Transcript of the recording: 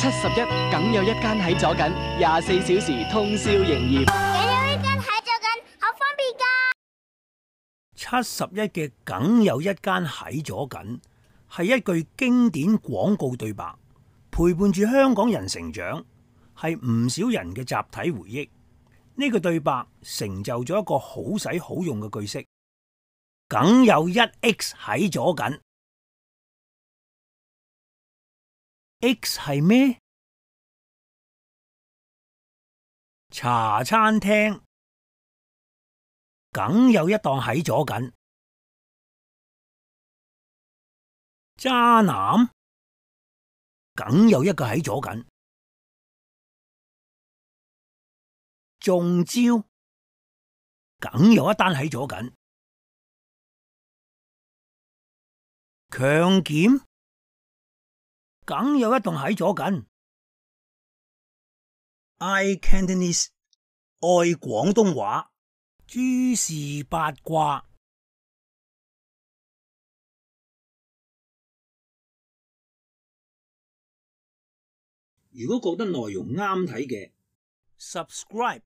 七十一梗有一间喺左紧，廿四小时通宵营业。梗有一间喺左紧，好方便噶。七十一嘅梗有一间喺左紧，系一句经典广告对白，陪伴住香港人成长，系唔少人嘅集体回忆。呢个对白成就咗一个好使好用嘅句式。梗有一 X 喺左紧。X 系咩？茶餐厅梗有一档喺左紧，渣男梗有一个喺左紧，中招梗有一单喺左紧，强劫。梗有一栋喺咗紧，I can't u n e s t 爱广东话，诸事八卦。如果觉得内容啱睇嘅，subscribe。